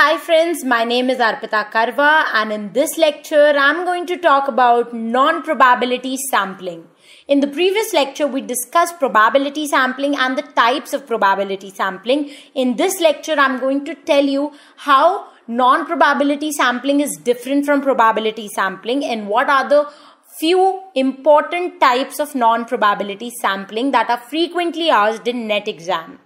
Hi friends, my name is Arpita Karwa and in this lecture I'm going to talk about non-probability sampling. In the previous lecture we discussed probability sampling and the types of probability sampling. In this lecture I'm going to tell you how non-probability sampling is different from probability sampling and what are the few important types of non-probability sampling that are frequently asked in NET exam.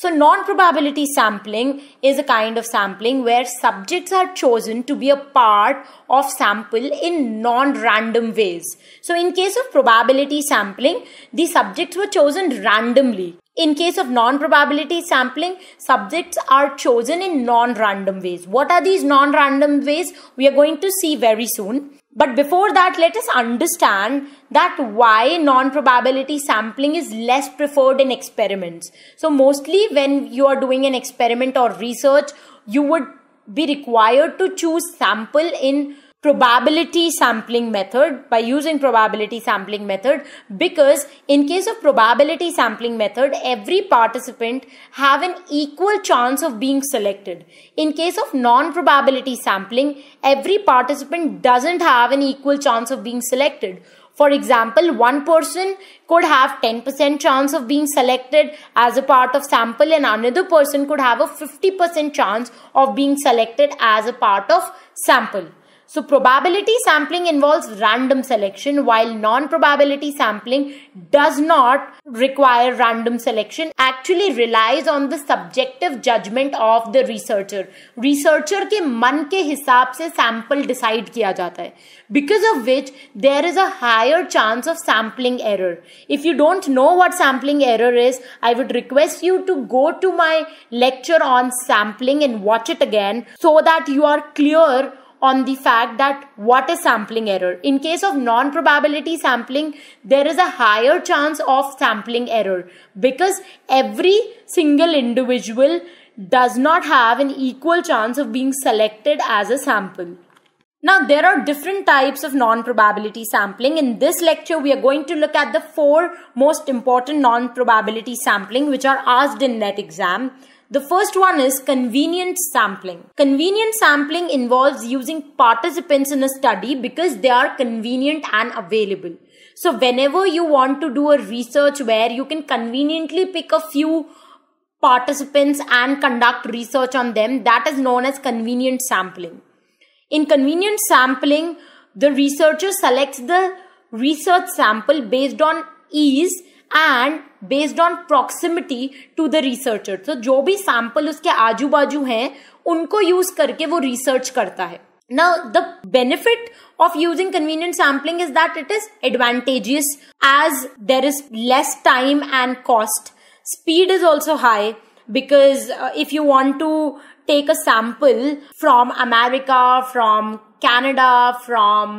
So non-probability sampling is a kind of sampling where subjects are chosen to be a part of sample in non-random ways. So in case of probability sampling, the subjects were chosen randomly. In case of non-probability sampling, subjects are chosen in non-random ways. What are these non-random ways? We are going to see very soon. But before that, let us understand that why non-probability sampling is less preferred in experiments. So mostly when you are doing an experiment or research, you would be required to choose sample in probability sampling method by using probability sampling method because in case of probability sampling method every participant have an equal chance of being selected in case of non probability sampling every participant doesn't have an equal chance of being selected for example, one person could have 10% chance of being selected as a part of sample and another person could have a 50% chance of being selected as a part of sample. So probability sampling involves random selection while non-probability sampling does not require random selection actually relies on the subjective judgment of the researcher. Researcher के मन के हिसाब से sample decide किया जाता है because of which there is a higher chance of sampling error. If you don't know what sampling error is, I would request you to go to my lecture on sampling and watch it again so that you are clear on the fact that what is sampling error. In case of non-probability sampling, there is a higher chance of sampling error because every single individual does not have an equal chance of being selected as a sample. Now, there are different types of non-probability sampling. In this lecture, we are going to look at the four most important non-probability sampling which are asked in NET exam. The first one is convenient sampling. Convenient sampling involves using participants in a study because they are convenient and available. So whenever you want to do a research where you can conveniently pick a few participants and conduct research on them, that is known as convenient sampling. In convenient sampling, the researcher selects the research sample based on ease and based on proximity to the researcher तो जो भी sample उसके आजू बाजू हैं उनको use करके वो रिसर्च करता है now the benefit of using convenient sampling is that it is advantageous as there is less time and cost speed is also high because uh, if you want to take a sample from america from canada from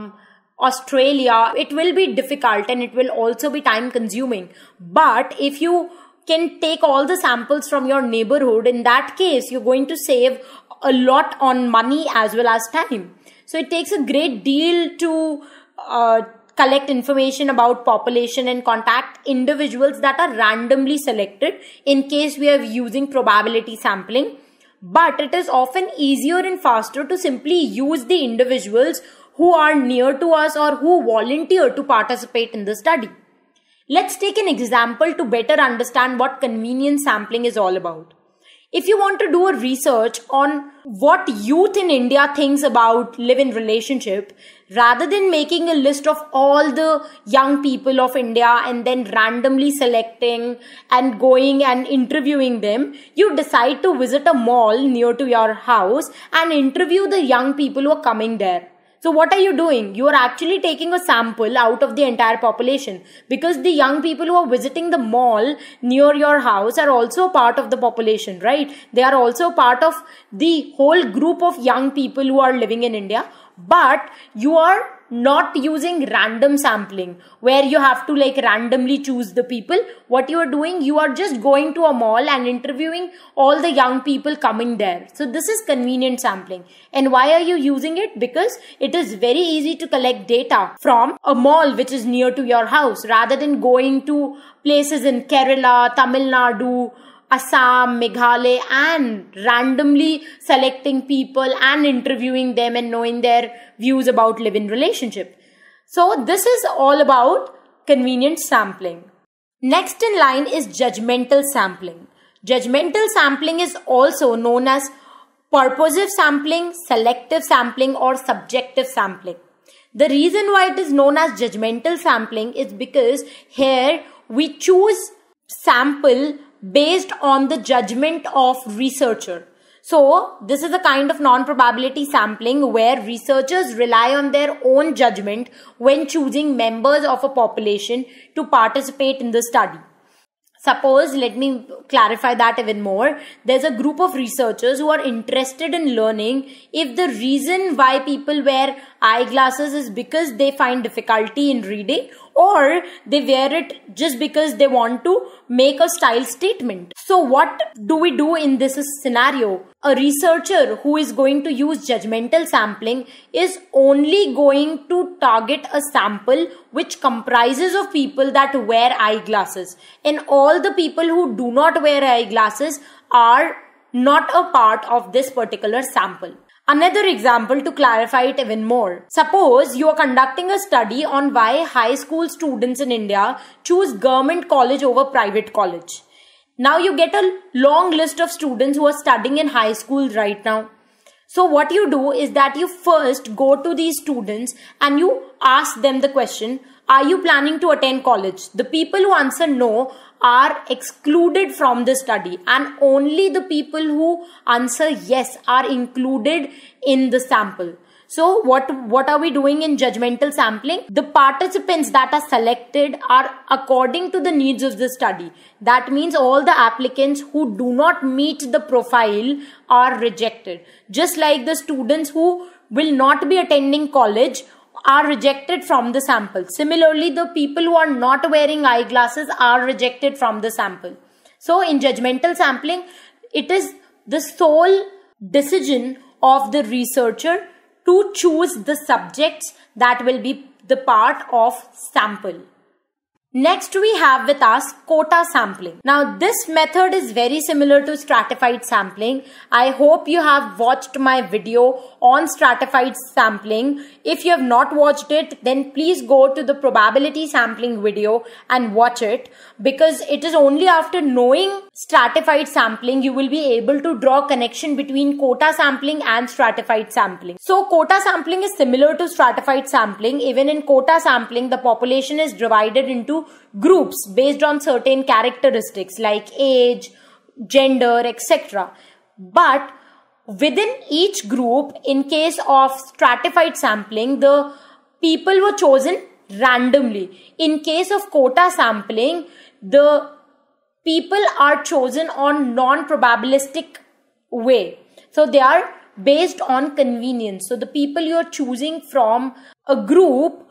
Australia, it will be difficult and it will also be time consuming. But if you can take all the samples from your neighborhood, in that case, you're going to save a lot on money as well as time. So it takes a great deal to uh, collect information about population and contact individuals that are randomly selected in case we are using probability sampling. But it is often easier and faster to simply use the individuals who are near to us or who volunteer to participate in the study. Let's take an example to better understand what convenience sampling is all about. If you want to do a research on what youth in India thinks about live in relationship, rather than making a list of all the young people of India and then randomly selecting and going and interviewing them, you decide to visit a mall near to your house and interview the young people who are coming there. So what are you doing? You are actually taking a sample out of the entire population because the young people who are visiting the mall near your house are also part of the population, right? They are also part of the whole group of young people who are living in India, but you are not using random sampling where you have to like randomly choose the people what you are doing you are just going to a mall and interviewing all the young people coming there so this is convenient sampling and why are you using it because it is very easy to collect data from a mall which is near to your house rather than going to places in kerala tamil nadu Assam, Meghalaya, and randomly selecting people and interviewing them and knowing their views about live in relationship. So, this is all about convenient sampling. Next in line is judgmental sampling. Judgmental sampling is also known as purposive sampling, selective sampling, or subjective sampling. The reason why it is known as judgmental sampling is because here we choose sample based on the judgment of researcher. So this is a kind of non-probability sampling where researchers rely on their own judgment when choosing members of a population to participate in the study. Suppose, let me clarify that even more. There's a group of researchers who are interested in learning if the reason why people wear eyeglasses is because they find difficulty in reading or they wear it just because they want to make a style statement. So what do we do in this scenario? A researcher who is going to use judgmental sampling is only going to target a sample which comprises of people that wear eyeglasses and all the people who do not wear eyeglasses are not a part of this particular sample. Another example to clarify it even more. Suppose you are conducting a study on why high school students in India choose government college over private college. Now you get a long list of students who are studying in high school right now. So what you do is that you first go to these students and you ask them the question, are you planning to attend college? The people who answer no are excluded from the study and only the people who answer yes are included in the sample. So what, what are we doing in judgmental sampling? The participants that are selected are according to the needs of the study. That means all the applicants who do not meet the profile are rejected. Just like the students who will not be attending college are rejected from the sample. Similarly, the people who are not wearing eyeglasses are rejected from the sample. So in judgmental sampling, it is the sole decision of the researcher to choose the subjects that will be the part of sample. Next we have with us quota sampling. Now this method is very similar to stratified sampling. I hope you have watched my video on stratified sampling. If you have not watched it then please go to the probability sampling video and watch it because it is only after knowing stratified sampling, you will be able to draw connection between quota sampling and stratified sampling. So quota sampling is similar to stratified sampling. Even in quota sampling, the population is divided into groups based on certain characteristics like age, gender, etc. But within each group, in case of stratified sampling, the people were chosen randomly. In case of quota sampling, the people are chosen on non-probabilistic way so they are based on convenience so the people you are choosing from a group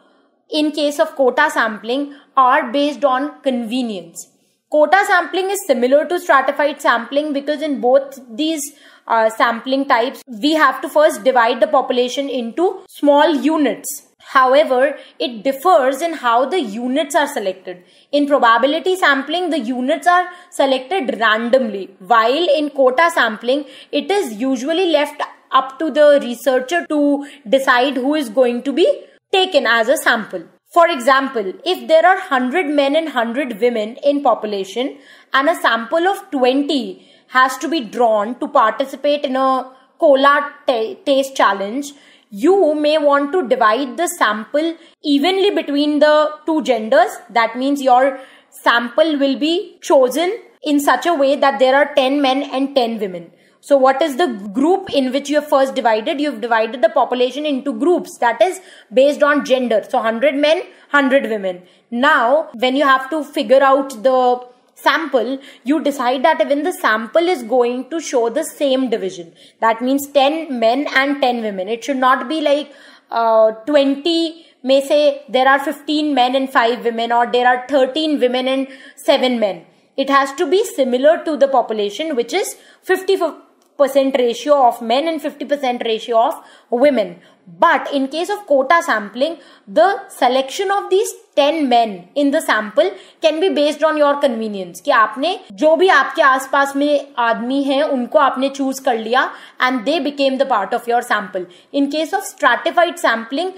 in case of quota sampling are based on convenience quota sampling is similar to stratified sampling because in both these uh, sampling types we have to first divide the population into small units However, it differs in how the units are selected. In probability sampling, the units are selected randomly, while in quota sampling, it is usually left up to the researcher to decide who is going to be taken as a sample. For example, if there are 100 men and 100 women in population and a sample of 20 has to be drawn to participate in a cola taste challenge, you may want to divide the sample evenly between the two genders. That means your sample will be chosen in such a way that there are 10 men and 10 women. So what is the group in which you have first divided? You've divided the population into groups that is based on gender. So 100 men, 100 women. Now when you have to figure out the sample, you decide that even the sample is going to show the same division. That means 10 men and 10 women. It should not be like uh, 20 may say there are 15 men and 5 women or there are 13 women and 7 men. It has to be similar to the population which is 50% ratio of men and 50% ratio of women but in case of quota sampling, the selection of these 10 men in the sample can be based on your convenience कि आपने जो भी आपके आसपास में आदमी हैं उनको आपने चूज कर लिया and they became the part of your sample in case of stratified sampling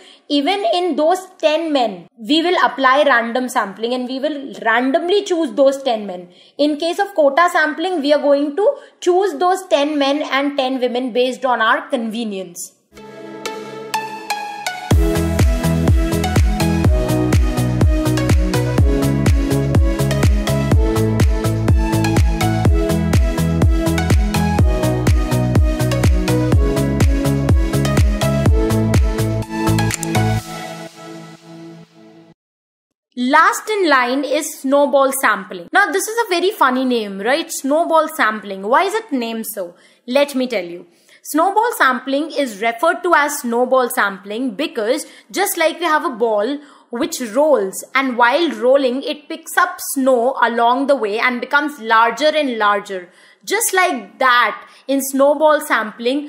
10 men we will apply random sampling and we will randomly choose those 10 men in case of quota sampling we are going to choose those 10 men and 10 women based on our convenience last in line is snowball sampling. Now this is a very funny name, right? Snowball sampling. Why is it named so? Let me tell you. Snowball sampling is referred to as snowball sampling because just like we have a ball which rolls and while rolling it picks up snow along the way and becomes larger and larger. Just like that in snowball sampling,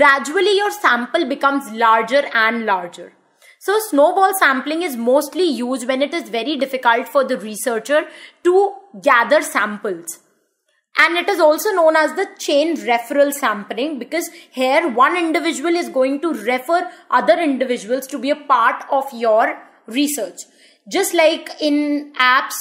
gradually your sample becomes larger and larger. So snowball sampling is mostly used when it is very difficult for the researcher to gather samples. And it is also known as the chain referral sampling because here one individual is going to refer other individuals to be a part of your research just like in apps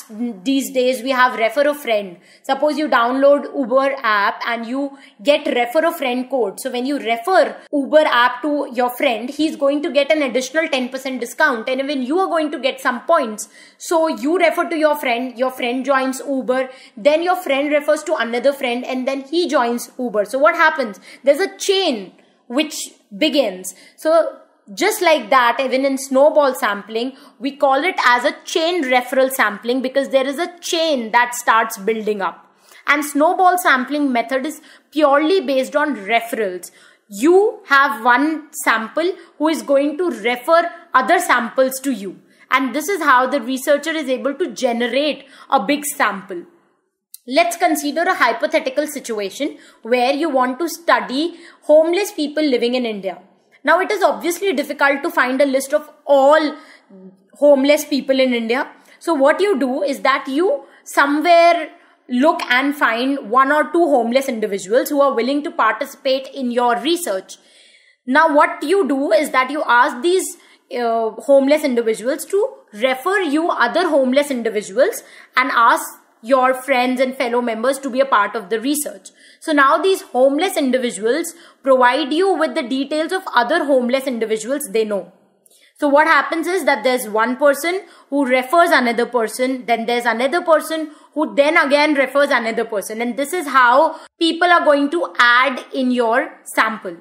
these days we have refer a friend suppose you download uber app and you get refer a friend code so when you refer uber app to your friend he's going to get an additional 10% discount and when you are going to get some points so you refer to your friend your friend joins uber then your friend refers to another friend and then he joins uber so what happens there's a chain which begins so just like that, even in snowball sampling, we call it as a chain referral sampling because there is a chain that starts building up. And snowball sampling method is purely based on referrals. You have one sample who is going to refer other samples to you. And this is how the researcher is able to generate a big sample. Let's consider a hypothetical situation where you want to study homeless people living in India now it is obviously difficult to find a list of all homeless people in India. So what you do is that you somewhere look and find one or two homeless individuals who are willing to participate in your research. Now what you do is that you ask these uh, homeless individuals to refer you other homeless individuals and ask your friends and fellow members to be a part of the research. So now these homeless individuals provide you with the details of other homeless individuals they know. So what happens is that there's one person who refers another person, then there's another person who then again refers another person. And this is how people are going to add in your sample.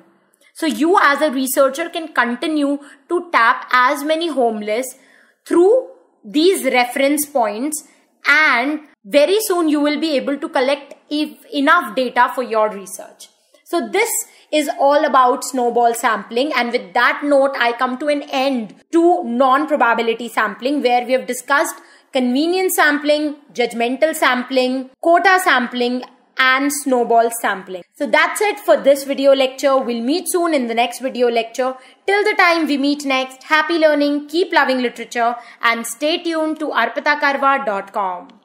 So you as a researcher can continue to tap as many homeless through these reference points and very soon you will be able to collect enough data for your research. So this is all about snowball sampling and with that note I come to an end to non-probability sampling where we have discussed convenience sampling, judgmental sampling, quota sampling and snowball sampling. So that's it for this video lecture. We'll meet soon in the next video lecture. Till the time we meet next, happy learning, keep loving literature and stay tuned to arpitakarva.com.